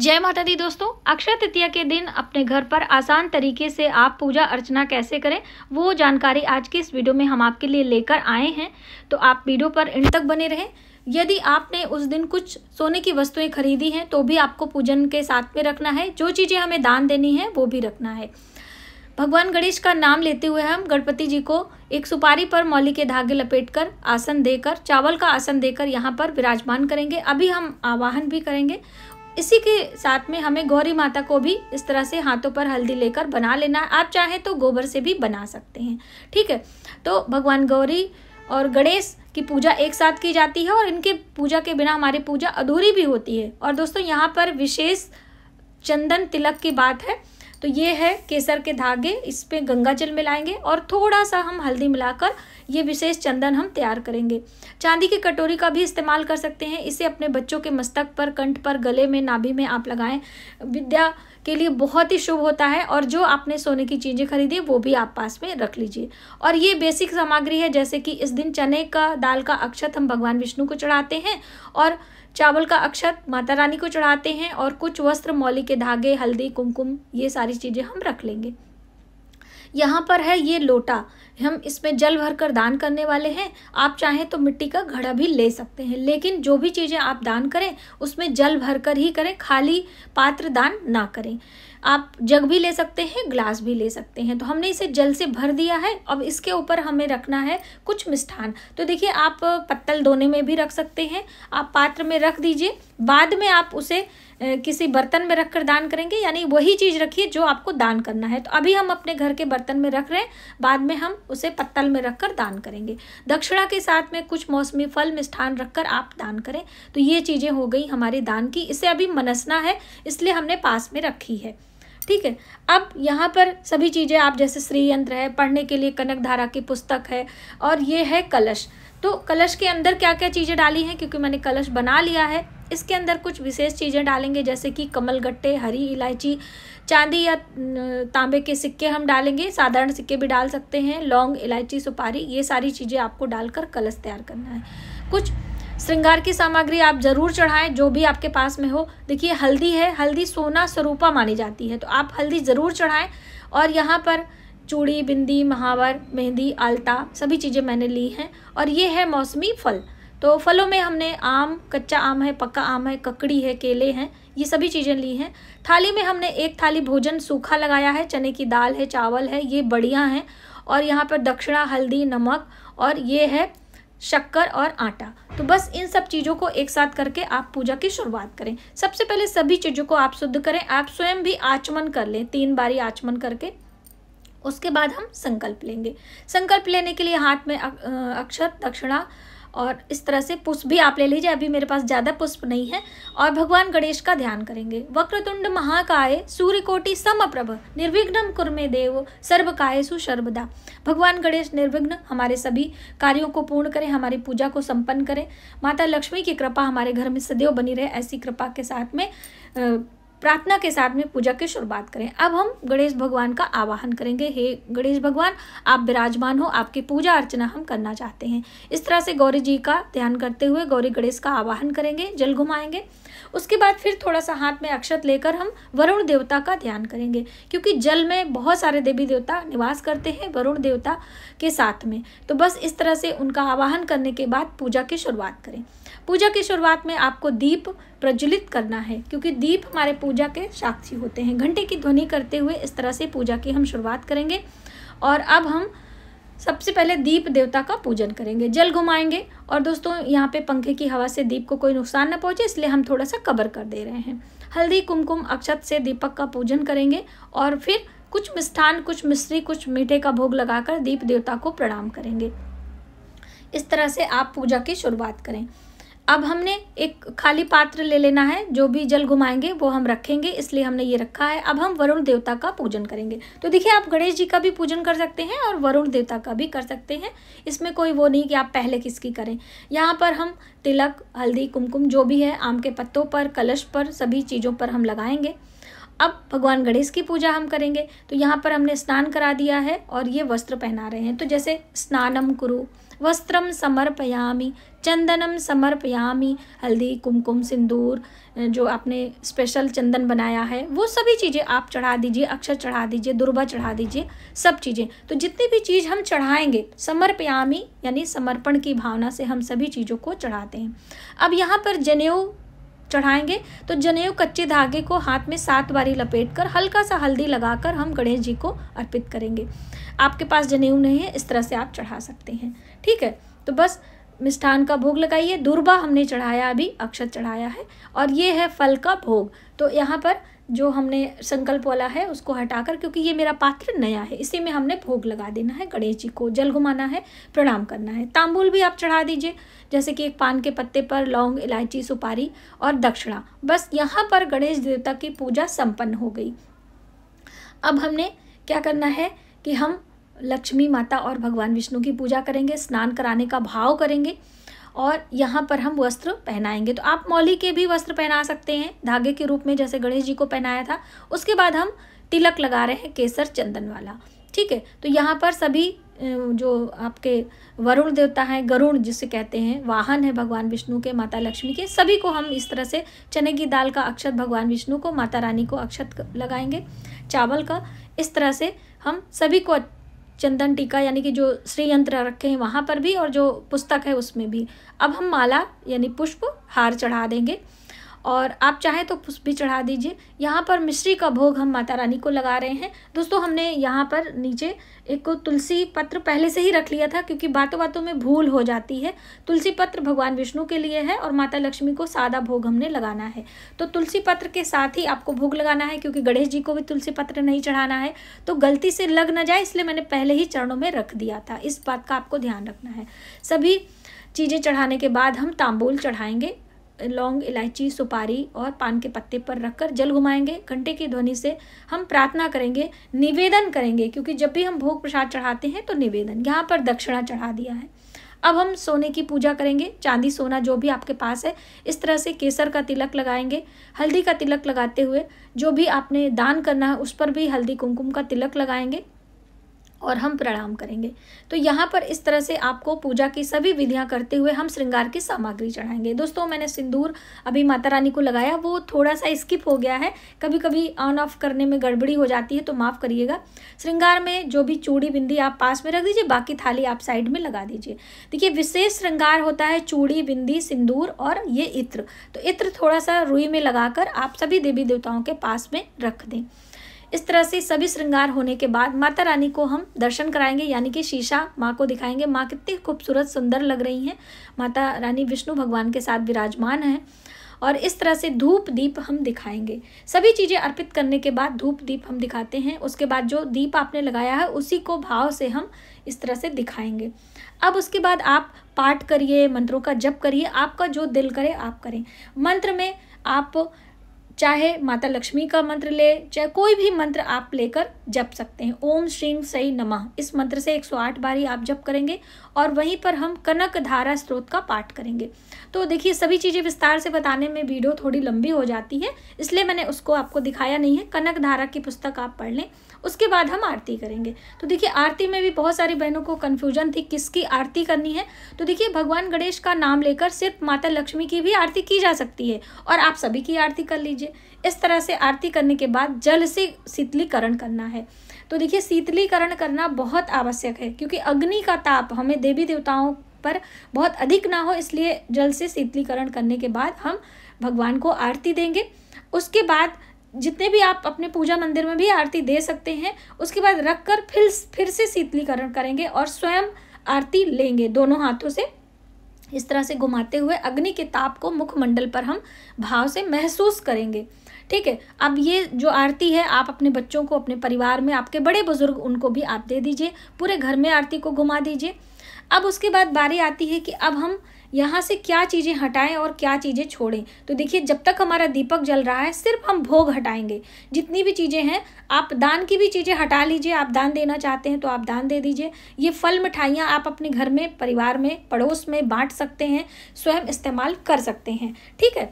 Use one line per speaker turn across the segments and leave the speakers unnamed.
जय माता दी दोस्तों अक्षय तृतीया के दिन अपने घर पर आसान तरीके से आप पूजा अर्चना कैसे करें वो जानकारी आज की इस वीडियो में हम आपके लिए लेकर आए हैं तो आप वीडियो पर इन तक बने रहें यदि आपने उस दिन कुछ सोने की वस्तुएं खरीदी हैं तो भी आपको पूजन के साथ में रखना है जो चीज़ें हमें दान देनी है वो भी रखना है भगवान गणेश का नाम लेते हुए हम गणपति जी को एक सुपारी पर मौली के धागे लपेटकर आसन देकर चावल का आसन देकर यहाँ पर विराजमान करेंगे अभी हम आवाहन भी करेंगे इसी के साथ में हमें गौरी माता को भी इस तरह से हाथों पर हल्दी लेकर बना लेना है आप चाहें तो गोबर से भी बना सकते हैं ठीक है तो भगवान गौरी और गणेश की पूजा एक साथ की जाती है और इनके पूजा के बिना हमारी पूजा अधूरी भी होती है और दोस्तों यहाँ पर विशेष चंदन तिलक की बात है तो ये है केसर के धागे इस पर गंगा जल मिलाएंगे और थोड़ा सा हम हल्दी मिलाकर ये विशेष चंदन हम तैयार करेंगे चांदी की कटोरी का भी इस्तेमाल कर सकते हैं इसे अपने बच्चों के मस्तक पर कंठ पर गले में नाभि में आप लगाएं विद्या के लिए बहुत ही शुभ होता है और जो आपने सोने की चीज़ें खरीदी वो भी आप पास में रख लीजिए और ये बेसिक सामग्री है जैसे कि इस दिन चने का दाल का अक्षत हम भगवान विष्णु को चढ़ाते हैं और चावल का अक्षत माता रानी को चढ़ाते हैं और कुछ वस्त्र मौली के धागे हल्दी कुमकुम ये सारी चीज़ें हम रख लेंगे यहाँ पर है ये लोटा हम इसमें जल भर कर दान करने वाले हैं आप चाहें तो मिट्टी का घड़ा भी ले सकते हैं लेकिन जो भी चीज़ें आप दान करें उसमें जल भर कर ही करें खाली पात्र दान ना करें आप जग भी ले सकते हैं ग्लास भी ले सकते हैं तो हमने इसे जल से भर दिया है अब इसके ऊपर हमें रखना है कुछ मिष्ठान तो देखिए आप पत्तल दोने में भी रख सकते हैं आप पात्र में रख दीजिए बाद में आप उसे किसी बर्तन में रखकर दान करेंगे यानी वही चीज़ रखिए जो आपको दान करना है तो अभी हम अपने घर के बर्तन में रख रहे हैं बाद में हम उसे पत्तल में रखकर दान करेंगे दक्षिणा के साथ में कुछ मौसमी फल मिष्ठान रखकर आप दान करें तो ये चीज़ें हो गई हमारे दान की इसे अभी मनसना है इसलिए हमने पास में रखी है ठीक है अब यहाँ पर सभी चीज़ें आप जैसे श्री यंत्र है पढ़ने के लिए कनक धारा की पुस्तक है और ये है कलश तो कलश के अंदर क्या क्या चीज़ें डाली हैं क्योंकि मैंने कलश बना लिया है इसके अंदर कुछ विशेष चीज़ें डालेंगे जैसे कि कमल गट्टे हरी इलायची चांदी या तांबे के सिक्के हम डालेंगे साधारण सिक्के भी डाल सकते हैं लौंग इलायची सुपारी ये सारी चीज़ें आपको डालकर कलश तैयार करना है कुछ श्रृंगार की सामग्री आप जरूर चढ़ाएं जो भी आपके पास में हो देखिए हल्दी है हल्दी सोना स्वरूपा मानी जाती है तो आप हल्दी ज़रूर चढ़ाएं और यहाँ पर चूड़ी बिंदी महावर मेहंदी आलता सभी चीज़ें मैंने ली हैं और ये है मौसमी फल तो फलों में हमने आम कच्चा आम है पक्का आम है ककड़ी है केले हैं ये सभी चीज़ें ली हैं थाली में हमने एक थाली भोजन सूखा लगाया है चने की दाल है चावल है ये बढ़िया हैं और यहाँ पर दक्षिणा हल्दी नमक और ये है शक्कर और आटा तो बस इन सब चीज़ों को एक साथ करके आप पूजा की शुरुआत करें सबसे पहले सभी चीज़ों को आप शुद्ध करें आप स्वयं भी आचमन कर लें तीन बारी आचमन करके उसके बाद हम संकल्प लेंगे संकल्प लेने के लिए हाथ में अक्षत दक्षिणा और इस तरह से पुष्प भी आप ले लीजिए अभी मेरे पास ज़्यादा पुष्प नहीं है और भगवान गणेश का ध्यान करेंगे वक्रतुंड महाकाय सूर्यकोटि समप्रभ निर्विघ्नम कुरमे देव काय सुशर्वदा भगवान गणेश निर्विघ्न हमारे सभी कार्यों को पूर्ण करें हमारी पूजा को संपन्न करें माता लक्ष्मी की कृपा हमारे घर में सदैव बनी रहे ऐसी कृपा के साथ में प्रार्थना के साथ में पूजा की शुरुआत करें अब हम गणेश भगवान का आवाहन करेंगे हे गणेश भगवान आप विराजमान हो आपकी पूजा अर्चना हम करना चाहते हैं इस तरह से गौरी जी का ध्यान करते हुए गौरी गणेश का आवाहन करेंगे जल घुमाएंगे उसके बाद फिर थोड़ा सा हाथ में अक्षत लेकर हम वरुण देवता का ध्यान करेंगे क्योंकि जल में बहुत सारे देवी देवता निवास करते हैं वरुण देवता के साथ में तो बस इस तरह से उनका आवाहन करने के बाद पूजा की शुरुआत करें पूजा की शुरुआत में आपको दीप प्रज्वलित करना है क्योंकि दीप हमारे पूजा के साक्षी होते हैं घंटे की ध्वनि करते हुए इस तरह से पूजा की हम शुरुआत करेंगे और अब हम सबसे पहले दीप देवता का पूजन करेंगे जल घुमाएंगे और दोस्तों यहाँ पे पंखे की हवा से दीप को कोई नुकसान न पहुँचे इसलिए हम थोड़ा सा कवर कर दे रहे हैं हल्दी कुमकुम अक्षत से दीपक का पूजन करेंगे और फिर कुछ मिष्ठान कुछ मिश्री कुछ मीठे का भोग लगाकर दीप देवता को प्रणाम करेंगे इस तरह से आप पूजा की शुरुआत करें अब हमने एक खाली पात्र ले लेना है जो भी जल घुमाएंगे वो हम रखेंगे इसलिए हमने ये रखा है अब हम वरुण देवता का पूजन करेंगे तो देखिए आप गणेश जी का भी पूजन कर सकते हैं और वरुण देवता का भी कर सकते हैं इसमें कोई वो नहीं कि आप पहले किसकी करें यहाँ पर हम तिलक हल्दी कुमकुम जो भी है आम के पत्तों पर कलश पर सभी चीज़ों पर हम लगाएंगे अब भगवान गणेश की पूजा हम करेंगे तो यहाँ पर हमने स्नान करा दिया है और ये वस्त्र पहना रहे हैं तो जैसे स्नानम करूँ वस्त्रम समर्पयामी चंदनम समर्पयामी हल्दी कुमकुम सिंदूर जो आपने स्पेशल चंदन बनाया है वो सभी चीज़ें आप चढ़ा दीजिए अक्षर चढ़ा दीजिए दुर्बा चढ़ा दीजिए सब चीज़ें तो जितनी भी चीज़ हम चढ़ाएंगे समर्पयामी यानी समर्पण की भावना से हम सभी चीज़ों को चढ़ाते हैं अब यहाँ पर जनेऊ चढ़ाएंगे तो जनेऊ कच्चे धागे को हाथ में सात बारी लपेट कर हल्का सा हल्दी लगाकर हम गणेश जी को अर्पित करेंगे आपके पास जनेऊ नहीं है इस तरह से आप चढ़ा सकते हैं ठीक है तो बस मिष्ठान का भोग लगाइए दुर्बा हमने चढ़ाया अभी अक्षत चढ़ाया है और ये है फल का भोग तो यहाँ पर जो हमने संकल्प वाला है उसको हटाकर क्योंकि ये मेरा पात्र नया है इसी में हमने भोग लगा देना है गणेश जी को जल घुमाना है प्रणाम करना है तांबूल भी आप चढ़ा दीजिए जैसे कि एक पान के पत्ते पर लौंग इलायची सुपारी और दक्षिणा बस यहाँ पर गणेश देवता की पूजा संपन्न हो गई अब हमने क्या करना है कि हम लक्ष्मी माता और भगवान विष्णु की पूजा करेंगे स्नान कराने का भाव करेंगे और यहाँ पर हम वस्त्र पहनाएंगे तो आप मौली के भी वस्त्र पहना सकते हैं धागे के रूप में जैसे गणेश जी को पहनाया था उसके बाद हम तिलक लगा रहे हैं केसर चंदन वाला ठीक है तो यहाँ पर सभी जो आपके वरुण देवता हैं गरुण जिसे कहते हैं वाहन है भगवान विष्णु के माता लक्ष्मी के सभी को हम इस तरह से चने की दाल का अक्षत भगवान विष्णु को माता रानी को अक्षत लगाएंगे चावल का इस तरह से हम सभी को चंदन टीका यानी कि जो श्री यंत्र रखे हैं वहाँ पर भी और जो पुस्तक है उसमें भी अब हम माला यानी पुष्प हार चढ़ा देंगे और आप चाहें तो पुष्प भी चढ़ा दीजिए यहाँ पर मिश्री का भोग हम माता रानी को लगा रहे हैं दोस्तों हमने यहाँ पर नीचे एक तुलसी पत्र पहले से ही रख लिया था क्योंकि बातों बातों में भूल हो जाती है तुलसी पत्र भगवान विष्णु के लिए है और माता लक्ष्मी को सादा भोग हमने लगाना है तो तुलसी पत्र के साथ ही आपको भोग लगाना है क्योंकि गणेश जी को भी तुलसी पत्र नहीं चढ़ाना है तो गलती से लग ना जाए इसलिए मैंने पहले ही चरणों में रख दिया था इस बात का आपको ध्यान रखना है सभी चीज़ें चढ़ाने के बाद हम तांबूल चढ़ाएंगे लौंग इलायची सुपारी और पान के पत्ते पर रखकर जल घुमाएंगे घंटे की ध्वनि से हम प्रार्थना करेंगे निवेदन करेंगे क्योंकि जब भी हम भोग प्रसाद चढ़ाते हैं तो निवेदन यहाँ पर दक्षिणा चढ़ा दिया है अब हम सोने की पूजा करेंगे चांदी सोना जो भी आपके पास है इस तरह से केसर का तिलक लगाएंगे हल्दी का तिलक लगाते हुए जो भी आपने दान करना है उस पर भी हल्दी कुमकुम का तिलक लगाएंगे और हम प्रणाम करेंगे तो यहाँ पर इस तरह से आपको पूजा की सभी विधियाँ करते हुए हम श्रृंगार की सामग्री चढ़ाएंगे दोस्तों मैंने सिंदूर अभी माता रानी को लगाया वो थोड़ा सा स्किप हो गया है कभी कभी ऑन ऑफ करने में गड़बड़ी हो जाती है तो माफ़ करिएगा श्रृंगार में जो भी चूड़ी बिंदी आप पास में रख दीजिए बाकी थाली आप साइड में लगा दीजिए देखिए विशेष श्रृंगार होता है चूड़ी बिंदी सिंदूर और ये इत्र तो इत्र थोड़ा सा रुई में लगाकर आप सभी देवी देवताओं के पास में रख दें इस तरह से सभी श्रृंगार होने के बाद माता रानी को हम दर्शन कराएंगे यानी कि शीशा माँ को दिखाएंगे माँ कितनी खूबसूरत सुंदर लग रही हैं माता रानी विष्णु भगवान के साथ विराजमान है और इस तरह से धूप दीप हम दिखाएंगे सभी चीज़ें अर्पित करने के बाद धूप दीप हम दिखाते हैं उसके बाद जो दीप आपने लगाया है उसी को भाव से हम इस तरह से दिखाएंगे अब उसके बाद आप पाठ करिए मंत्रों का जप करिए आपका जो दिल करे आप करें मंत्र में आप चाहे माता लक्ष्मी का मंत्र ले चाहे कोई भी मंत्र आप लेकर जप सकते हैं ओम श्रीम सई नमः इस मंत्र से 108 बारी आप जप करेंगे और वहीं पर हम कनक धारा स्रोत का पाठ करेंगे तो देखिए सभी चीज़ें विस्तार से बताने में वीडियो थोड़ी लंबी हो जाती है इसलिए मैंने उसको आपको दिखाया नहीं है कनक धारा की पुस्तक आप पढ़ लें उसके बाद हम आरती करेंगे तो देखिए आरती में भी बहुत सारी बहनों को कन्फ्यूजन थी किसकी आरती करनी है तो देखिए भगवान गणेश का नाम लेकर सिर्फ माता लक्ष्मी की भी आरती की जा सकती है और आप सभी की आरती कर लीजिए इस तरह से आरती करने के बाद जल से शीतलीकरण करना है तो देखिए शीतलीकरण करना बहुत आवश्यक है क्योंकि अग्नि का ताप हमें देवी देवताओं पर बहुत अधिक ना हो इसलिए जल से शीतलीकरण करने के बाद हम भगवान को आरती देंगे उसके बाद जितने भी आप अपने पूजा मंदिर में भी आरती दे सकते हैं उसके बाद रख कर फिर फिर से शीतलीकरण करेंगे और स्वयं आरती लेंगे दोनों हाथों से इस तरह से घुमाते हुए अग्नि के ताप को मुखमंडल पर हम भाव से महसूस करेंगे ठीक है अब ये जो आरती है आप अपने बच्चों को अपने परिवार में आपके बड़े बुजुर्ग उनको भी आप दे दीजिए पूरे घर में आरती को घुमा दीजिए अब उसके बाद बारी आती है कि अब हम यहाँ से क्या चीज़ें हटाएं और क्या चीज़ें छोड़ें तो देखिए जब तक हमारा दीपक जल रहा है सिर्फ हम भोग हटाएंगे जितनी भी चीज़ें हैं आप दान की भी चीज़ें हटा लीजिए आप दान देना चाहते हैं तो आप दान दे दीजिए ये फल मिठाइयाँ आप अपने घर में परिवार में पड़ोस में बाँट सकते हैं स्वयं इस्तेमाल कर सकते हैं ठीक है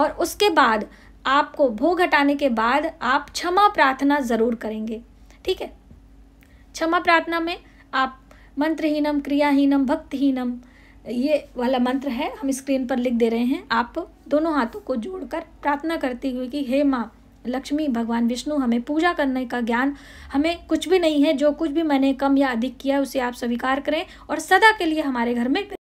और उसके बाद आपको भोग हटाने के बाद आप क्षमा प्रार्थना ज़रूर करेंगे ठीक है क्षमा प्रार्थना में आप मंत्रहीनम क्रियाहीनम भक्तहीनम ये वाला मंत्र है हम स्क्रीन पर लिख दे रहे हैं आप दोनों हाथों को जोड़कर प्रार्थना करते हुए कि हे माँ लक्ष्मी भगवान विष्णु हमें पूजा करने का ज्ञान हमें कुछ भी नहीं है जो कुछ भी मैंने कम या अधिक किया उसे आप स्वीकार करें और सदा के लिए हमारे घर में